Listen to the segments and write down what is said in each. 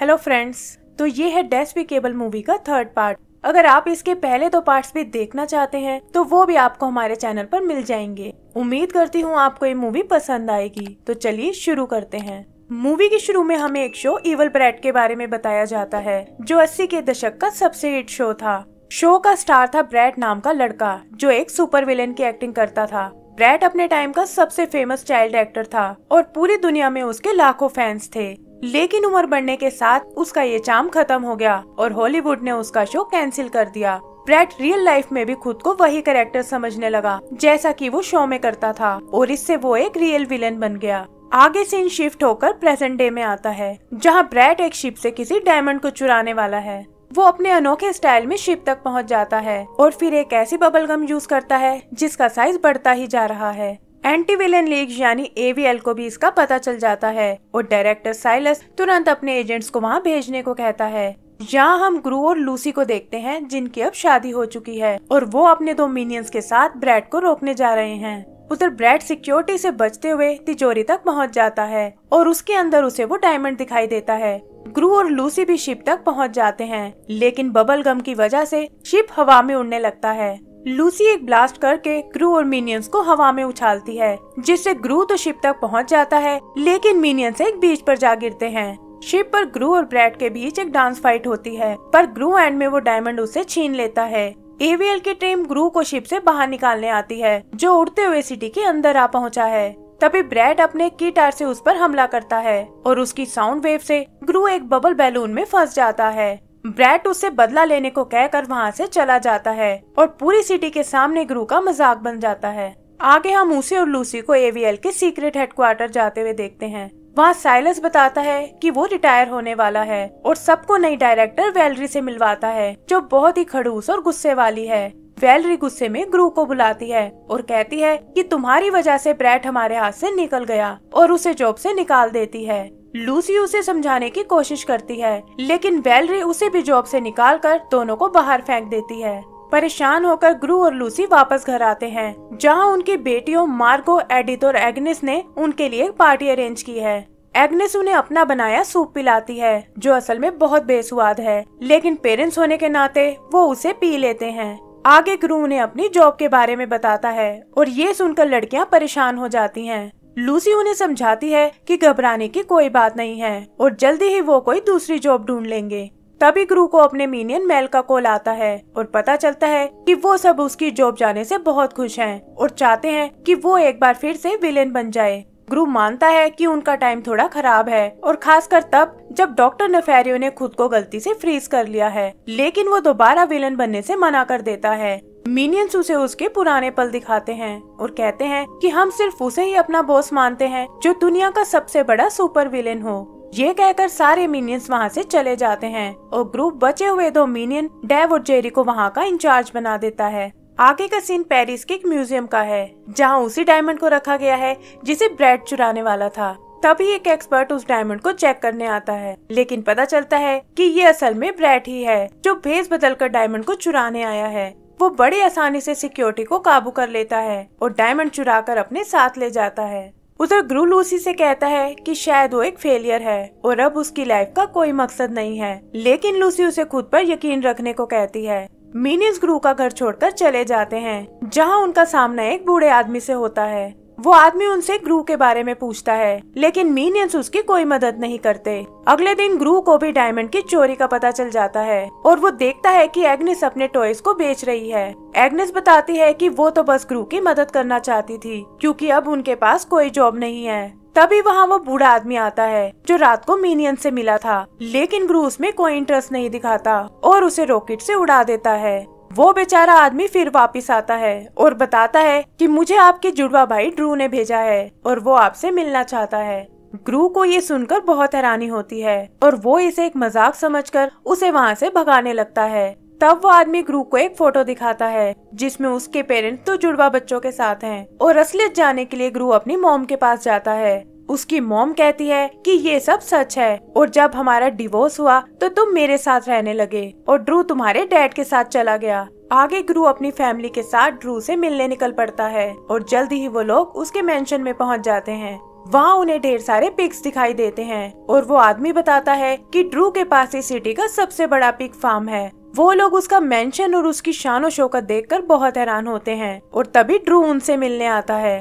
Hello friends तो ये है डेस्पी केबल मूवी का थर्ड पार्ट अगर आप इसके पहले दो पार्ट्स भी देखना चाहते हैं तो वो भी आपको हमारे चैनल पर मिल जाएंगे उम्मीद करती हूँ आपको ये मूवी पसंद आएगी तो चलिए शुरू करते हैं मूवी के शुरू में हमें एक शो इवल ब्रेड के बारे में बताया जाता है जो अस्सी के दशक का सबसे हिट शो था शो का स्टार था ब्रेड नाम का लड़का जो एक सुपर विलेन की एक्टिंग करता था ब्रेड अपने टाइम का सबसे फेमस चाइल्ड एक्टर था और पूरी दुनिया में उसके लाखों फैंस थे लेकिन उम्र बढ़ने के साथ उसका ये चाम खत्म हो गया और हॉलीवुड ने उसका शो कैंसिल कर दिया ब्रैट रियल लाइफ में भी खुद को वही करेक्टर समझने लगा जैसा कि वो शो में करता था और इससे वो एक रियल विलेन बन गया आगे सीन शिफ्ट होकर प्रेजेंट डे में आता है जहाँ ब्रैट एक शिप से किसी डायमंड को चुराने वाला है वो अपने अनोखे स्टाइल में शिप तक पहुंच जाता है और फिर एक ऐसी बबल गम यूज करता है जिसका साइज बढ़ता ही जा रहा है एंटी विलेन लीग यानी एवीएल को भी इसका पता चल जाता है और डायरेक्टर साइलस तुरंत अपने एजेंट्स को वहाँ भेजने को कहता है यहाँ हम ग्रू और लूसी को देखते हैं जिनकी अब शादी हो चुकी है और वो अपने दो मिनियंस के साथ ब्रैड को रोकने जा रहे हैं उधर ब्रैड सिक्योरिटी से बचते हुए तिजोरी तक पहुंच जाता है और उसके अंदर उसे वो डायमंड दिखाई देता है ग्रू और लूसी भी शिप तक पहुंच जाते हैं लेकिन बबल गम की वजह से शिप हवा में उड़ने लगता है लूसी एक ब्लास्ट करके ग्रू और मिनियंस को हवा में उछालती है जिससे ग्रू तो शिप तक पहुंच जाता है लेकिन मिनियंस एक बीच पर जा गिरते हैं शिप पर ग्रू और ब्रैड के बीच एक डांस फाइट होती है पर ग्रू एंड में वो डायमंड उसे छीन लेता है एवीएल की टीम ग्रू को शिप से बाहर निकालने आती है जो उड़ते हुए सिटी के अंदर आ पहुंचा है तभी ब्रैड अपने कीटार से उस पर हमला करता है और उसकी साउंड वेव से ग्रू एक बबल बैलून में फंस जाता है ब्रैट उसे बदला लेने को कहकर वहाँ से चला जाता है और पूरी सिटी के सामने ग्रू का मजाक बन जाता है आगे हम उसे और लूसी को एवीएल के सीक्रेट हेडक्वार्टर जाते हुए देखते हैं वहाँ साइलस बताता है कि वो रिटायर होने वाला है और सबको नई डायरेक्टर वैलरी से मिलवाता है जो बहुत ही खड़ूस और गुस्से वाली है वेलरी गुस्से में ग्रू को बुलाती है और कहती है कि तुम्हारी वजह से ब्रैट हमारे हाथ से निकल गया और उसे जॉब से निकाल देती है लूसी उसे समझाने की कोशिश करती है लेकिन वेलरी उसे भी जॉब से निकाल कर दोनों को बाहर फेंक देती है परेशान होकर ग्रू और लूसी वापस घर आते हैं जहाँ उनकी बेटियों मार्गो एडिथ और एग्नेस ने उनके लिए पार्टी अरेंज की है एग्नेस उन्हें अपना बनाया सूप पिलाती है जो असल में बहुत बेसुआद है लेकिन पेरेंट्स होने के नाते वो उसे पी लेते हैं आगे क्रू उन्हें अपनी जॉब के बारे में बताता है और ये सुनकर लड़कियां परेशान हो जाती हैं। लूसी उन्हें समझाती है कि घबराने की कोई बात नहीं है और जल्दी ही वो कोई दूसरी जॉब ढूंढ लेंगे तभी क्रू को अपने मीनियन मेल का कॉल आता है और पता चलता है कि वो सब उसकी जॉब जाने से बहुत खुश हैं और चाहते हैं कि वो एक बार फिर से विलेन बन जाए ग्रुप मानता है कि उनका टाइम थोड़ा खराब है और खासकर तब जब डॉक्टर नफेरियो ने खुद को गलती से फ्रीज कर लिया है लेकिन वो दोबारा विलन बनने से मना कर देता है मिनियंस उसे उसके पुराने पल दिखाते हैं और कहते हैं कि हम सिर्फ उसे ही अपना बॉस मानते हैं जो दुनिया का सबसे बड़ा सुपर विलेन हो ये कहकर सारे मिनियंस वहाँ से चले जाते हैं और ग्रुप बचे हुए दो मिनियन डेव और जेरी को वहाँ का इंचार्ज बना देता है आगे का सीन पेरिस के एक म्यूजियम का है जहाँ उसी डायमंड को रखा गया है जिसे ब्रेड चुराने वाला था तभी एक एक्सपर्ट उस डायमंड को चेक करने आता है लेकिन पता चलता है कि ये असल में ब्रेड ही है जो भेज बदल कर डायमंड को चुराने आया है वो बड़ी आसानी से सिक्योरिटी को काबू कर लेता है और डायमंड चुरा कर अपने साथ ले जाता है उधर ग्रू लूसी से कहता है कि शायद वो एक फेलियर है और अब उसकी लाइफ का कोई मकसद नहीं है लेकिन लूसी उसे खुद पर यकीन रखने को कहती है मिनीस ग्रू का घर छोड़कर चले जाते हैं जहां उनका सामना एक बूढ़े आदमी से होता है वो आदमी उनसे ग्रू के बारे में पूछता है लेकिन मीनियंस उसकी कोई मदद नहीं करते अगले दिन ग्रू को भी डायमंड की चोरी का पता चल जाता है और वो देखता है कि एग्नेस अपने टॉयज को बेच रही है एग्नेस बताती है कि वो तो बस ग्रू की मदद करना चाहती थी क्योंकि अब उनके पास कोई जॉब नहीं है तभी वहाँ वो बूढ़ा आदमी आता है जो रात को मीनियन से मिला था लेकिन ब्रूस में कोई इंटरेस्ट नहीं दिखाता और उसे रॉकेट से उड़ा देता है वो बेचारा आदमी फिर वापस आता है और बताता है कि मुझे आपके जुड़वा भाई ड्रू ने भेजा है और वो आपसे मिलना चाहता है ग्रू को ये सुनकर बहुत हैरानी होती है और वो इसे एक मजाक समझकर उसे वहाँ से भगाने लगता है तब वो आदमी ग्रू को एक फोटो दिखाता है जिसमें उसके पेरेंट्स तो जुड़वा बच्चों के साथ हैं और असलियत जाने के लिए ग्रू अपनी मोम के पास जाता है उसकी मोम कहती है कि ये सब सच है और जब हमारा डिवोर्स हुआ तो तुम मेरे साथ रहने लगे और ड्रू तुम्हारे डैड के साथ चला गया आगे ग्रू अपनी फैमिली के साथ ड्रू से मिलने निकल पड़ता है और जल्दी ही वो लोग उसके मेंशन में पहुंच जाते हैं वहाँ उन्हें ढेर सारे पिक्स दिखाई देते हैं और वो आदमी बताता है कि ड्रू के पास इस सिटी का सबसे बड़ा पिक फार्म है वो लोग उसका मेंशन और उसकी शान शौकत देखकर बहुत हैरान होते हैं और तभी ड्रू उनसे मिलने आता है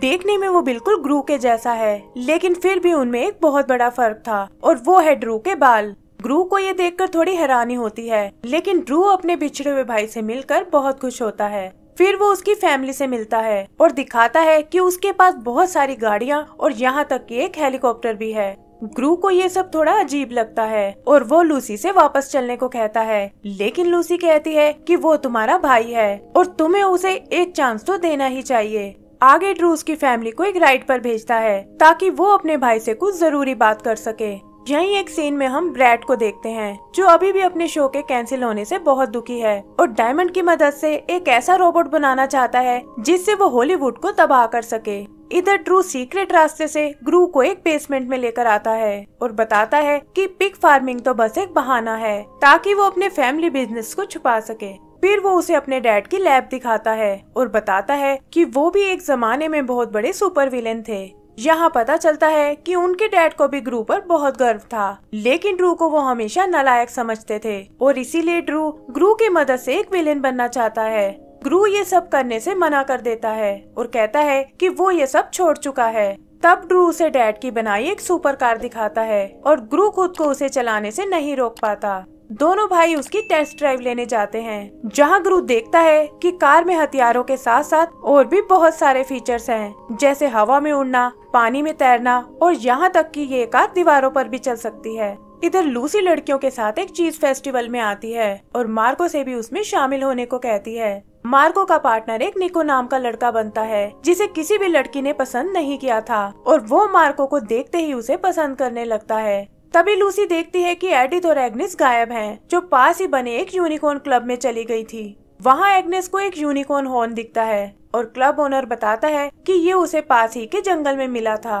देखने में वो बिल्कुल ग्रू के जैसा है लेकिन फिर भी उनमें एक बहुत बड़ा फर्क था और वो है ड्रू के बाल ग्रू को ये देखकर थोड़ी हैरानी होती है लेकिन ड्रू अपने बिछड़े हुए भाई से मिलकर बहुत खुश होता है फिर वो उसकी फैमिली से मिलता है और दिखाता है कि उसके पास बहुत सारी गाड़ियाँ और यहाँ तक कि एक हेलीकॉप्टर भी है ग्रू को ये सब थोड़ा अजीब लगता है और वो लूसी से वापस चलने को कहता है लेकिन लूसी कहती है कि वो तुम्हारा भाई है और तुम्हें उसे एक चांस तो देना ही चाहिए आगे ड्रू उसकी फैमिली को एक राइड पर भेजता है ताकि वो अपने भाई से कुछ जरूरी बात कर सके यही एक सीन में हम ब्रैड को देखते हैं जो अभी भी अपने शो के कैंसिल होने से बहुत दुखी है और डायमंड की मदद से एक ऐसा रोबोट बनाना चाहता है जिससे वो हॉलीवुड को तबाह कर सके इधर ट्रू सीक्रेट रास्ते से ग्रू को एक बेसमेंट में लेकर आता है और बताता है कि पिक फार्मिंग तो बस एक बहाना है ताकि वो अपने फैमिली बिजनेस को छुपा सके फिर वो उसे अपने डैड की लैब दिखाता है और बताता है कि वो भी एक जमाने में बहुत बड़े सुपर विलेन थे यहाँ पता चलता है कि उनके डैड को भी ड्रू पर बहुत गर्व था लेकिन ड्रू को वो हमेशा नलायक समझते थे और इसीलिए ड्रू ग्रू की मदद ऐसी एक विलेन बनना चाहता है ग्रू ये सब करने से मना कर देता है और कहता है कि वो ये सब छोड़ चुका है तब ड्रू उसे डैड की बनाई एक सुपर कार दिखाता है और ग्रू खुद को उसे चलाने से नहीं रोक पाता दोनों भाई उसकी टेस्ट ड्राइव लेने जाते हैं जहां ग्रू देखता है कि कार में हथियारों के साथ साथ और भी बहुत सारे फीचर्स हैं जैसे हवा में उड़ना पानी में तैरना और यहाँ तक कि ये कार दीवारों पर भी चल सकती है इधर लूसी लड़कियों के साथ एक चीज फेस्टिवल में आती है और मार्को से भी उसमें शामिल होने को कहती है मार्को का पार्टनर एक निको नाम का लड़का बनता है जिसे किसी भी लड़की ने पसंद नहीं किया था और वो मार्को को देखते ही उसे पसंद करने लगता है तभी लूसी देखती है कि एडिथ और एग्नेस गायब हैं, जो पास ही बने एक यूनिकॉर्न क्लब में चली गई थी वहाँ एग्नेस को एक यूनिकॉर्न हॉर्न दिखता है और क्लब ओनर बताता है कि ये उसे पास ही के जंगल में मिला था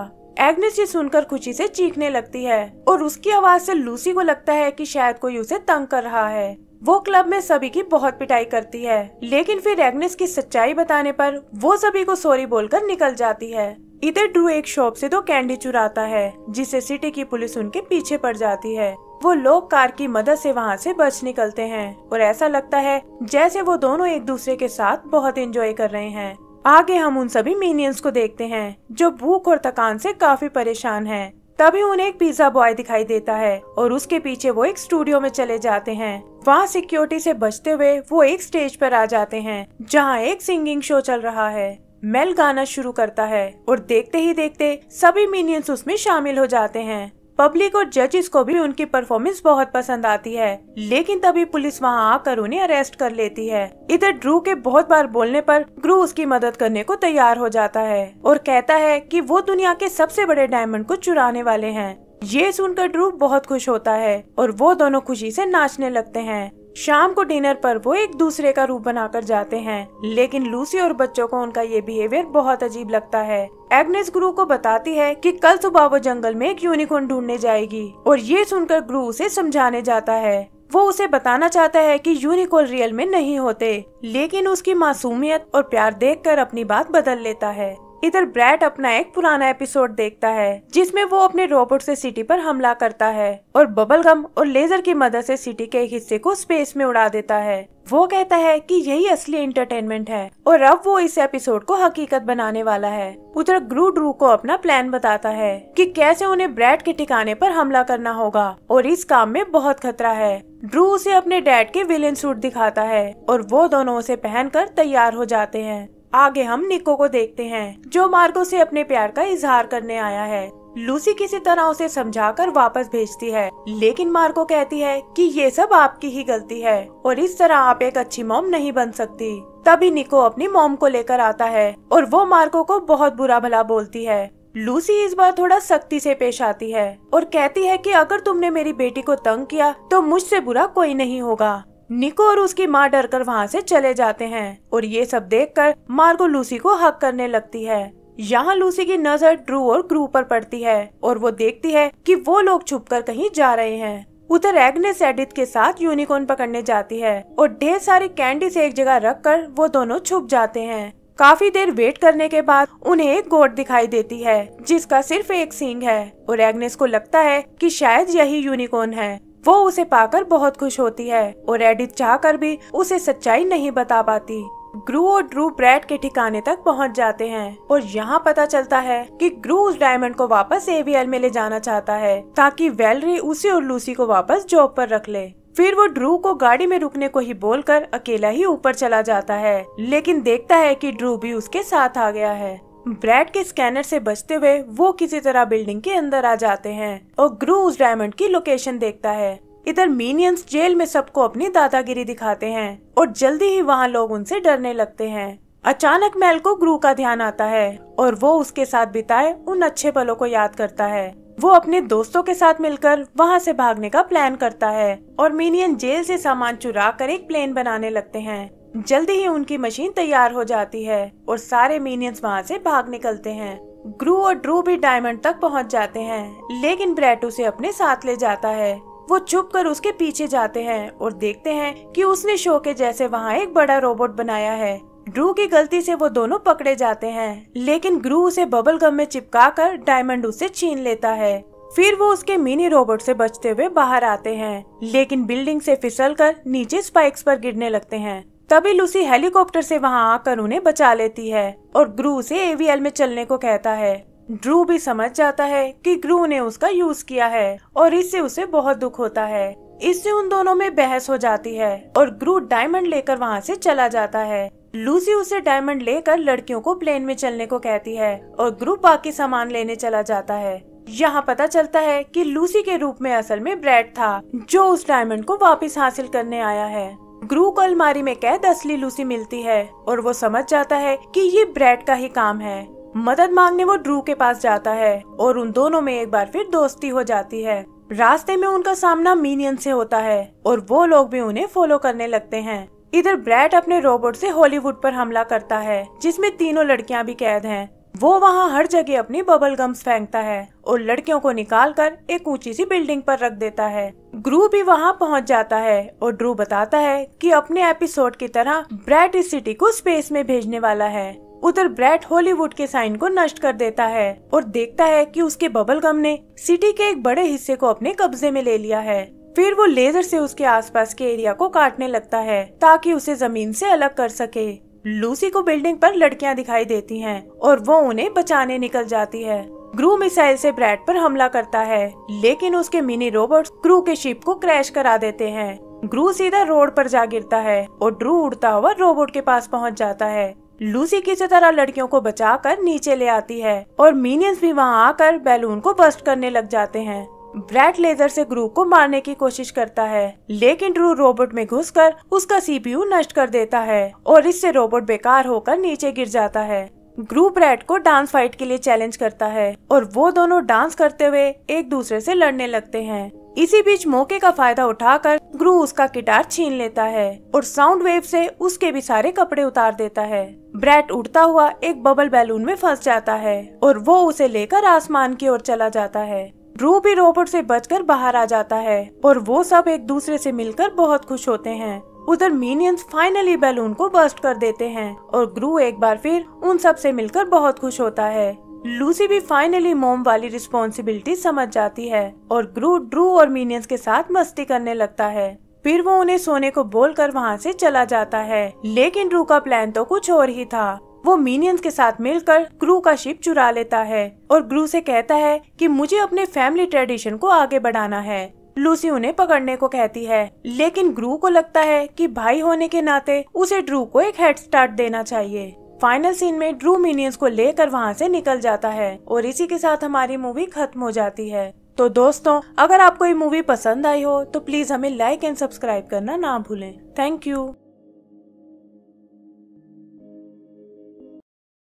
एग्नेस ये सुनकर खुशी से चीखने लगती है और उसकी आवाज से लूसी को लगता है कि शायद कोई उसे तंग कर रहा है वो क्लब में सभी की बहुत पिटाई करती है लेकिन फिर एग्नेस की सच्चाई बताने पर वो सभी को सॉरी बोलकर निकल जाती है इधर ड्रू एक शॉप से दो कैंडी चुराता है जिसे सिटी की पुलिस उनके पीछे पड़ जाती है वो लोग कार की मदद से वहाँ से बच निकलते हैं और ऐसा लगता है जैसे वो दोनों एक दूसरे के साथ बहुत एंजॉय कर रहे हैं आगे हम उन सभी मीनियंस को देखते हैं जो भूख और थकान से काफी परेशान हैं। तभी उन्हें एक पिज्जा बॉय दिखाई देता है और उसके पीछे वो एक स्टूडियो में चले जाते हैं वहाँ सिक्योरिटी से बचते हुए वो एक स्टेज पर आ जाते हैं जहाँ एक सिंगिंग शो चल रहा है मेल गाना शुरू करता है और देखते ही देखते सभी मीनियंस उसमें शामिल हो जाते हैं पब्लिक और जजेस को भी उनकी परफॉर्मेंस बहुत पसंद आती है लेकिन तभी पुलिस वहाँ आकर उन्हें अरेस्ट कर लेती है इधर ड्रू के बहुत बार बोलने पर ग्रू उसकी मदद करने को तैयार हो जाता है और कहता है कि वो दुनिया के सबसे बड़े डायमंड को चुराने वाले हैं ये सुनकर ड्रू बहुत खुश होता है और वो दोनों खुशी से नाचने लगते हैं शाम को डिनर पर वो एक दूसरे का रूप बनाकर जाते हैं लेकिन लूसी और बच्चों को उनका ये बिहेवियर बहुत अजीब लगता है एग्नेस ग्रु को बताती है कि कल सुबह वो जंगल में एक यूनिकॉर्न ढूंढने जाएगी और ये सुनकर ग्रु उसे समझाने जाता है वो उसे बताना चाहता है कि यूनिकॉर्न रियल में नहीं होते लेकिन उसकी मासूमियत और प्यार देखकर अपनी बात बदल लेता है इधर ब्रैड अपना एक पुराना एपिसोड देखता है जिसमें वो अपने रोबोट से सिटी पर हमला करता है और बबल गम और लेजर की मदद से सिटी के एक हिस्से को स्पेस में उड़ा देता है वो कहता है कि यही असली एंटरटेनमेंट है और अब वो इस एपिसोड को हकीकत बनाने वाला है उधर ग्रू ड्रू को अपना प्लान बताता है कि कैसे उन्हें ब्रैड के ठिकाने पर हमला करना होगा और इस काम में बहुत खतरा है ड्रू उसे अपने डैड के विलेन सूट दिखाता है और वो दोनों उसे पहनकर तैयार हो जाते हैं आगे हम निको को देखते हैं जो मार्गो से अपने प्यार का इजहार करने आया है लूसी किसी तरह उसे समझाकर वापस भेजती है लेकिन मार्को कहती है कि ये सब आपकी ही गलती है और इस तरह आप एक अच्छी मोम नहीं बन सकती तभी निको अपनी मोम को लेकर आता है और वो मार्को को बहुत बुरा भला बोलती है लूसी इस बार थोड़ा सख्ती से पेश आती है और कहती है कि अगर तुमने मेरी बेटी को तंग किया तो मुझसे बुरा कोई नहीं होगा निको और उसकी माँ डर कर वहाँ से चले जाते हैं और ये सब देख कर मार्गो लूसी को हक करने लगती है यहाँ लूसी की नजर ड्रू और क्रू पर पड़ती है और वो देखती है कि वो लोग छुपकर कहीं जा रहे हैं उधर एग्नेस एडिथ के साथ यूनिकॉर्न पकड़ने जाती है और ढेर सारी कैंडी से एक जगह रख कर वो दोनों छुप जाते हैं काफी देर वेट करने के बाद उन्हें एक गोट दिखाई देती है जिसका सिर्फ एक सींग है और एग्नेस को लगता है कि शायद यही यूनिकॉर्न है वो उसे पाकर बहुत खुश होती है और एडिथ चाहकर भी उसे सच्चाई नहीं बता पाती ग्रू और ड्रू ब्रैड के ठिकाने तक पहुंच जाते हैं और यहाँ पता चलता है कि ग्रू उस डायमंड को वापस एवीएल में ले जाना चाहता है ताकि वेलरी उसे और लूसी को वापस जॉब पर रख ले फिर वो ड्रू को गाड़ी में रुकने को ही बोलकर अकेला ही ऊपर चला जाता है लेकिन देखता है कि ड्रू भी उसके साथ आ गया है ब्रैड के स्कैनर से बचते हुए वो किसी तरह बिल्डिंग के अंदर आ जाते हैं और ग्रू उस डायमंड की लोकेशन देखता है इधर मीनियंस जेल में सबको अपनी दादागिरी दिखाते हैं और जल्दी ही वहाँ लोग उनसे डरने लगते हैं अचानक मैल को ग्रू का ध्यान आता है और वो उसके साथ बिताए उन अच्छे पलों को याद करता है वो अपने दोस्तों के साथ मिलकर वहाँ से भागने का प्लान करता है और मीनियन जेल से सामान चुरा कर एक प्लेन बनाने लगते हैं जल्दी ही उनकी मशीन तैयार हो जाती है और सारे मीनियंस वहाँ से भाग निकलते हैं ग्रू और ड्रू भी डायमंड तक पहुँच जाते हैं लेकिन ब्रेट उसे अपने साथ ले जाता है वो छुप कर उसके पीछे जाते हैं और देखते हैं कि उसने शो के जैसे वहाँ एक बड़ा रोबोट बनाया है ड्रू की गलती से वो दोनों पकड़े जाते हैं लेकिन ग्रू उसे बबल गम में चिपका कर डायमंड उसे छीन लेता है फिर वो उसके मिनी रोबोट से बचते हुए बाहर आते हैं लेकिन बिल्डिंग से फिसल कर नीचे स्पाइक्स पर गिरने लगते हैं तभी लूसी हेलीकॉप्टर से वहां आकर उन्हें बचा लेती है और ग्रू से एवीएल में चलने को कहता है ड्रू भी समझ जाता है कि ग्रू ने उसका यूज किया है और इससे उसे बहुत दुख होता है इससे उन दोनों में बहस हो जाती है और ग्रू डायमंड लेकर वहाँ से चला जाता है लूसी उसे डायमंड लेकर लड़कियों को प्लेन में चलने को कहती है और ग्रू बाकी सामान लेने चला जाता है यहाँ पता चलता है कि लूसी के रूप में असल में ब्रैड था जो उस डायमंड को वापस हासिल करने आया है ग्रू को अलमारी में कैद असली लूसी मिलती है और वो समझ जाता है कि ये ब्रेड का ही काम है मदद मांगने वो ड्रू के पास जाता है और उन दोनों में एक बार फिर दोस्ती हो जाती है रास्ते में उनका सामना मीनियन से होता है और वो लोग भी उन्हें फॉलो करने लगते हैं इधर ब्रैड अपने रोबोट से हॉलीवुड पर हमला करता है जिसमें तीनों लड़कियां भी कैद हैं वो वहाँ हर जगह अपनी बबल गम्स फेंकता है और लड़कियों को निकाल कर एक ऊंची सी बिल्डिंग पर रख देता है ग्रू भी वहाँ पहुँच जाता है और ड्रू बताता है कि अपने एपिसोड की तरह ब्रैट इस सिटी को स्पेस में भेजने वाला है उधर ब्रैट हॉलीवुड के साइन को नष्ट कर देता है और देखता है कि उसके बबल गम ने सिटी के एक बड़े हिस्से को अपने कब्जे में ले लिया है फिर वो लेजर से उसके आसपास के एरिया को काटने लगता है ताकि उसे जमीन से अलग कर सके लूसी को बिल्डिंग पर लड़कियां दिखाई देती हैं और वो उन्हें बचाने निकल जाती है ग्रू मिसाइल से ब्रैड पर हमला करता है लेकिन उसके मिनी रोबोट्स ग्रू के शिप को क्रैश करा देते हैं ग्रू सीधा रोड पर जा गिरता है और ड्रू उड़ता हुआ रोबोट के पास पहुंच जाता है लूसी किसी तरह लड़कियों को बचाकर नीचे ले आती है और मीनियंस भी वहां आकर बैलून को बस्ट करने लग जाते हैं ब्रैड लेजर से ग्रू को मारने की कोशिश करता है लेकिन ड्रू रोबोट में घुसकर उसका सीपीयू नष्ट कर देता है और इससे रोबोट बेकार होकर नीचे गिर जाता है ग्रू ब्रैड को डांस फाइट के लिए चैलेंज करता है और वो दोनों डांस करते हुए एक दूसरे से लड़ने लगते हैं इसी बीच मौके का फायदा उठाकर ग्रू उसका गिटार छीन लेता है और साउंड वेव से उसके भी सारे कपड़े उतार देता है ब्रैट उड़ता हुआ एक बबल बैलून में फंस जाता है और वो उसे लेकर आसमान की ओर चला जाता है ड्रू भी रोबोट से बचकर बाहर आ जाता है और वो सब एक दूसरे से मिलकर बहुत खुश होते हैं उधर मीनियंस फाइनली बैलून को बस्ट कर देते हैं और ग्रू एक बार फिर उन सब से मिलकर बहुत खुश होता है लूसी भी फाइनली मोम वाली रिस्पॉन्सिबिलिटी समझ जाती है और ग्रू ड्रू और मीनियंस के साथ मस्ती करने लगता है फिर वो उन्हें सोने को बोलकर वहाँ से चला जाता है लेकिन ड्रू का प्लान तो कुछ और ही था वो मीनियंस के साथ मिलकर ग्रू का शिप चुरा लेता है और ग्रू से कहता है कि मुझे अपने फैमिली ट्रेडिशन को आगे बढ़ाना है लूसी उन्हें पकड़ने को कहती है लेकिन ग्रू को लगता है कि भाई होने के नाते उसे ड्रू को एक हेड स्टार्ट देना चाहिए फाइनल सीन में ड्रू मिनियंस को लेकर वहाँ से निकल जाता है और इसी के साथ हमारी मूवी खत्म हो जाती है तो दोस्तों अगर आपको ये मूवी पसंद आई हो तो प्लीज हमें लाइक एंड सब्सक्राइब करना ना भूलें थैंक यू